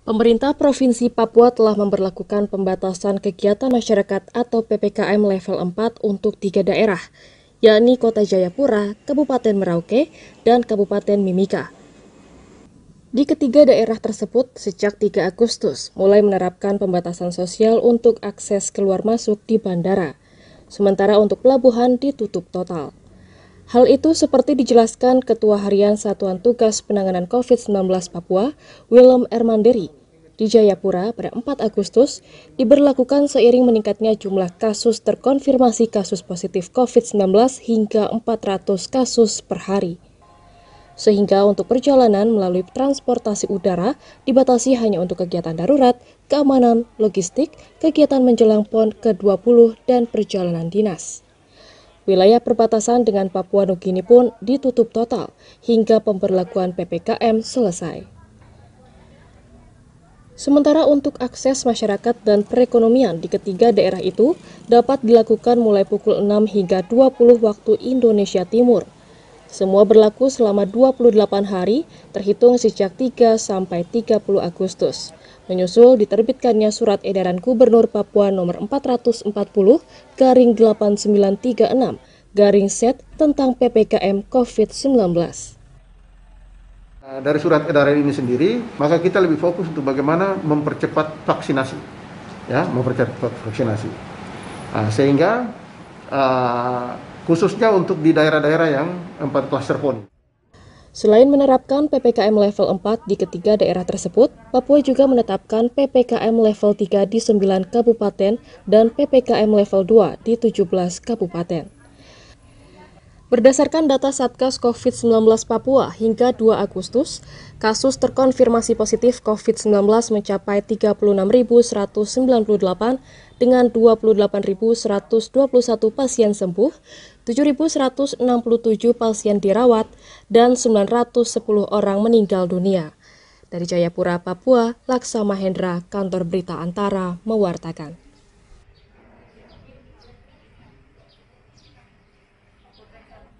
Pemerintah Provinsi Papua telah memperlakukan pembatasan kegiatan masyarakat atau PPKM level 4 untuk tiga daerah, yakni Kota Jayapura, Kabupaten Merauke, dan Kabupaten Mimika. Di ketiga daerah tersebut, sejak 3 Agustus mulai menerapkan pembatasan sosial untuk akses keluar masuk di bandara, sementara untuk pelabuhan ditutup total. Hal itu seperti dijelaskan Ketua Harian Satuan Tugas Penanganan COVID-19 Papua, Willem Ermanderi, di Jayapura pada 4 Agustus diberlakukan seiring meningkatnya jumlah kasus terkonfirmasi kasus positif COVID-19 hingga 400 kasus per hari. Sehingga untuk perjalanan melalui transportasi udara dibatasi hanya untuk kegiatan darurat, keamanan, logistik, kegiatan menjelang PON ke-20, dan perjalanan dinas. Wilayah perbatasan dengan Papua Nugini pun ditutup total hingga pemberlakuan PPKM selesai. Sementara untuk akses masyarakat dan perekonomian di ketiga daerah itu dapat dilakukan mulai pukul 6 hingga 20 waktu Indonesia Timur. Semua berlaku selama 28 hari terhitung sejak 3 sampai 30 Agustus. Menyusul diterbitkannya surat edaran Gubernur Papua nomor 440 garing 8936 garing set tentang PPKM COVID-19. Eh, dari surat edaran ini sendiri, maka kita lebih fokus untuk bagaimana mempercepat vaksinasi, ya, mempercepat vaksinasi, nah, sehingga uh, khususnya untuk di daerah-daerah yang empat klaster pun. Selain menerapkan PPKM level 4 di ketiga daerah tersebut, Papua juga menetapkan PPKM level 3 di 9 kabupaten dan PPKM level 2 di 17 kabupaten. Berdasarkan data Satgas COVID-19 Papua hingga 2 Agustus, kasus terkonfirmasi positif COVID-19 mencapai 36.198 dengan 28.121 pasien sembuh, 7.167 pasien dirawat, dan 910 orang meninggal dunia. Dari Jayapura, Papua, Laksa Mahendra, Kantor Berita Antara, mewartakan.